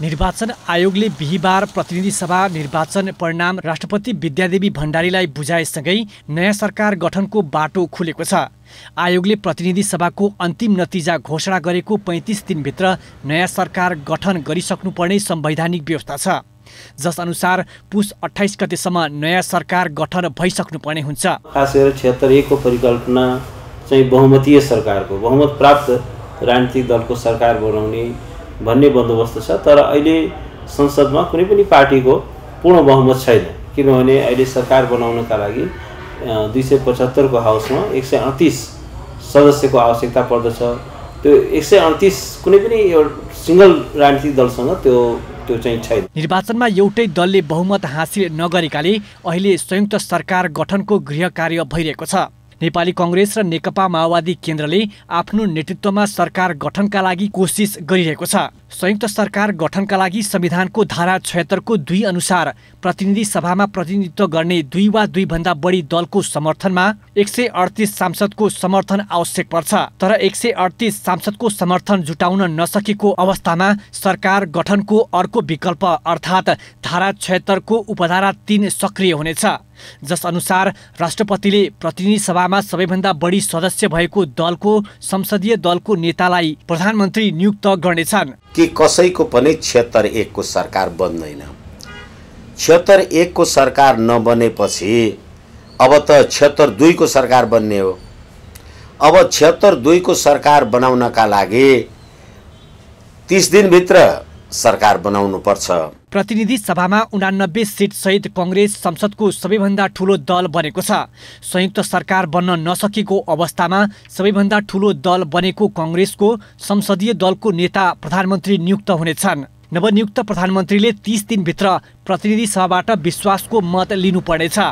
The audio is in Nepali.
निर्वाचन आयोगले बिहिबार प्रतिनिधि सभा निर्वाचन परिणाम राष्ट्रपति विद्यादेवी भण्डारीलाई बुझाएसँगै नयाँ सरकार गठनको बाटो खुलेको छ आयोगले प्रतिनिधि सभाको अन्तिम नतिजा घोषणा गरेको पैँतिस दिनभित्र नयाँ सरकार गठन गरिसक्नुपर्ने संवैधानिक व्यवस्था छ जसअनुसार पुस अठाइस गतेसम्म नयाँ सरकार गठन भइसक्नुपर्ने हुन्छ खास गरेर छिहत्तर परिकल्पना चाहिँ बहुमतीय सरकारको बहुमत प्राप्त राजनीतिक दलको सरकार बनाउने भन्ने बन्दोबस्त छ तर अहिले संसदमा कुनै पनि पार्टीको पूर्ण बहुमत छैन किनभने अहिले सरकार बनाउनका लागि दुई सय पचहत्तरको हाउसमा एक सय अडतिस सदस्यको आवश्यकता पर्दछ त्यो एक सय अडतिस कुनै पनि एउटा सिङ्गल राजनीतिक दलसँग त्यो त्यो चाहिँ छैन निर्वाचनमा एउटै दलले बहुमत हासिल नगरेकाले अहिले संयुक्त सरकार गठनको गृह कार्य भइरहेको छ नेपाली कङ्ग्रेस र नेकपा माओवादी केन्द्रले आफ्नो नेतृत्वमा सरकार गठनका लागि कोसिस गरिरहेको छ संयुक्त सरकार गठनका लागि संविधानको धारा छयत्तरको दुई अनुसार प्रतिनिधि सभामा प्रतिनिधित्व गर्ने दुई वा दुईभन्दा बढी दलको समर्थनमा एक सय अडतिस सांसदको समर्थन आवश्यक पर्छ तर एक सय अडतिस सांसदको समर्थन जुटाउन नसकेको अवस्थामा सरकार गठनको अर्को विकल्प अर्थात् धारा छयत्तरको उपधारा तिन सक्रिय हुनेछ जसअनुसार राष्ट्रपतिले प्रतिनिधि सभामा सबैभन्दा बढी सदस्य भएको दलको संसदीय दलको नेतालाई प्रधानमन्त्री नियुक्त गर्नेछन् कि कसैको पनि छिहत्तर एकको सरकार बन्दैन छिहत्तर एकको सरकार नबनेपछि अब त छिहत्तर दुईको सरकार बन्ने हो अब छिहत्तर दुईको सरकार बनाउनका लागि तिस दिनभित्र सरकार बनाउनु पर्छ प्रतिनिधि सभामा उनानब्बे सिट सहित कङ्ग्रेस संसदको सबैभन्दा ठुलो दल बनेको छ संयुक्त सरकार बन्न नसकेको अवस्थामा सबैभन्दा ठुलो दल बनेको कङ्ग्रेसको संसदीय दलको नेता प्रधानमन्त्री नियुक्त हुनेछन् नवनियुक्त प्रधानमन्त्रीले तिस दिनभित्र प्रतिनिधि सभाबाट विश्वासको मत लिनुपर्नेछ